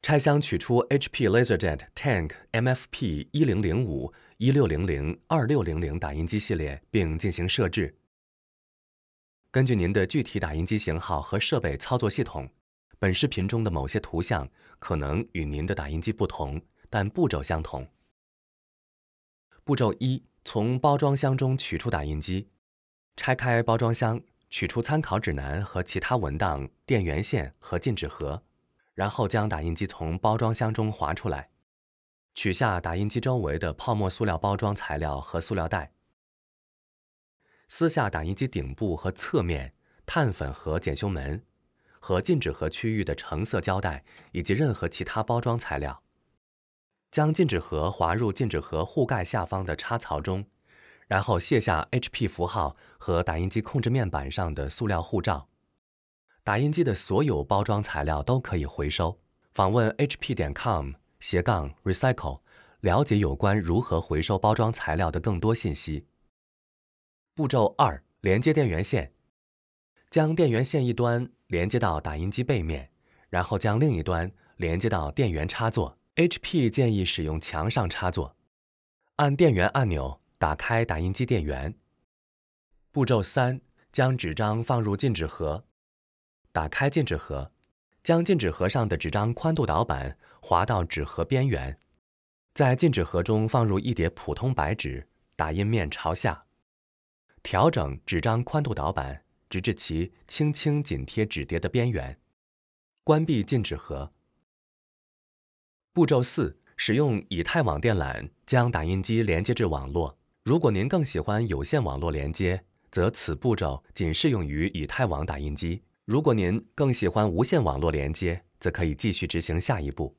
拆箱取出 HP LaserJet Tank MFP 一零零五一六零零二六零零打印机系列，并进行设置。根据您的具体打印机型号和设备操作系统，本视频中的某些图像可能与您的打印机不同，但步骤相同。步骤一：从包装箱中取出打印机。拆开包装箱，取出参考指南和其他文档、电源线和禁止盒，然后将打印机从包装箱中划出来，取下打印机周围的泡沫塑料包装材料和塑料袋，撕下打印机顶部和侧面碳粉盒检修门和禁止盒区域的橙色胶带以及任何其他包装材料，将禁止盒滑入禁止盒护盖下方的插槽中。然后卸下 HP 符号和打印机控制面板上的塑料护罩。打印机的所有包装材料都可以回收。访问 HP 点 com 斜杠 recycle，了解有关如何回收包装材料的更多信息。步骤二：连接电源线。将电源线一端连接到打印机背面，然后将另一端连接到电源插座。HP 建议使用墙上插座。按电源按钮。打开打印机电源。步骤三：将纸张放入进纸盒，打开进纸盒，将进纸盒上的纸张宽度导板滑到纸盒边缘，在禁止盒中放入一叠普通白纸，打印面朝下，调整纸张宽度导板，直至其轻轻紧贴纸叠的边缘，关闭进纸盒。步骤四：使用以太网电缆将打印机连接至网络。如果您更喜欢有线网络连接，则此步骤仅适用于以太网打印机。如果您更喜欢无线网络连接，则可以继续执行下一步。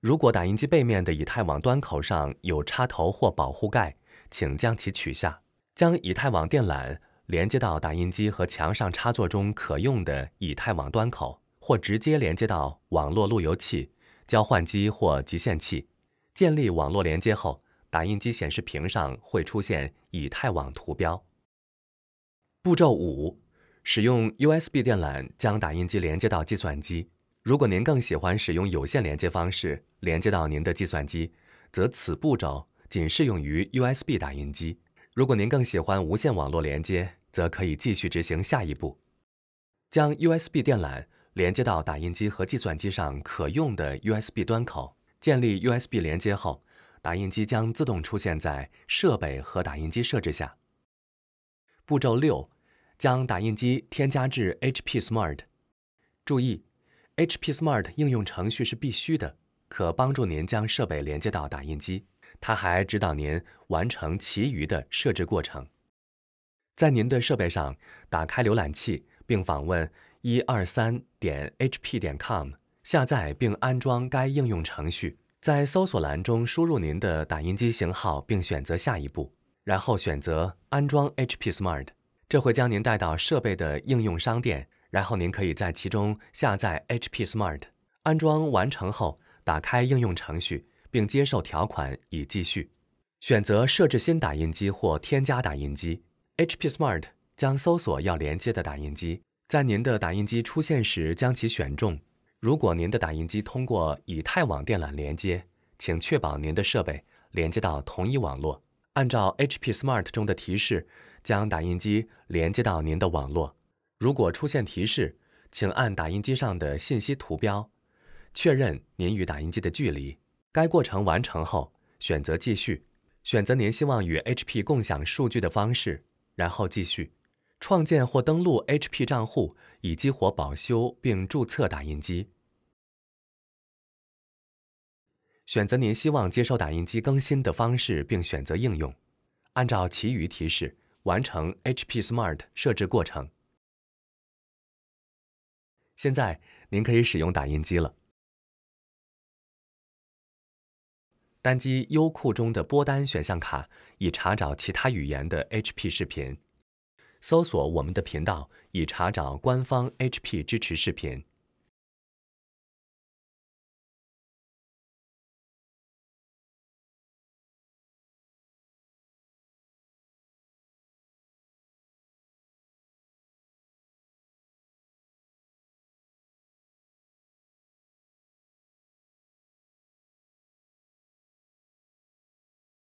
如果打印机背面的以太网端口上有插头或保护盖，请将其取下。将以太网电缆连接到打印机和墙上插座中可用的以太网端口，或直接连接到网络路由器、交换机或集线器。建立网络连接后。打印机显示屏上会出现以太网图标。步骤五：使用 USB 电缆将打印机连接到计算机。如果您更喜欢使用有线连接方式连接到您的计算机，则此步骤仅适用于 USB 打印机。如果您更喜欢无线网络连接，则可以继续执行下一步：将 USB 电缆连接到打印机和计算机上可用的 USB 端口。建立 USB 连接后。打印机将自动出现在设备和打印机设置下。步骤六：将打印机添加至 HP Smart。注意，HP Smart 应用程序是必须的，可帮助您将设备连接到打印机。它还指导您完成其余的设置过程。在您的设备上打开浏览器，并访问一二三点 HP 点 com，下载并安装该应用程序。在搜索栏中输入您的打印机型号，并选择下一步，然后选择安装 HP Smart。这会将您带到设备的应用商店，然后您可以在其中下载 HP Smart。安装完成后，打开应用程序并接受条款以继续。选择设置新打印机或添加打印机，HP Smart 将搜索要连接的打印机。在您的打印机出现时，将其选中。如果您的打印机通过以太网电缆连接，请确保您的设备连接到同一网络。按照 HP Smart 中的提示，将打印机连接到您的网络。如果出现提示，请按打印机上的信息图标，确认您与打印机的距离。该过程完成后，选择继续，选择您希望与 HP 共享数据的方式，然后继续创建或登录 HP 账户以激活保修并注册打印机。选择您希望接收打印机更新的方式，并选择应用。按照其余提示完成 HP Smart 设置过程。现在您可以使用打印机了。单击优酷中的播单选项卡，以查找其他语言的 HP 视频。搜索我们的频道，以查找官方 HP 支持视频。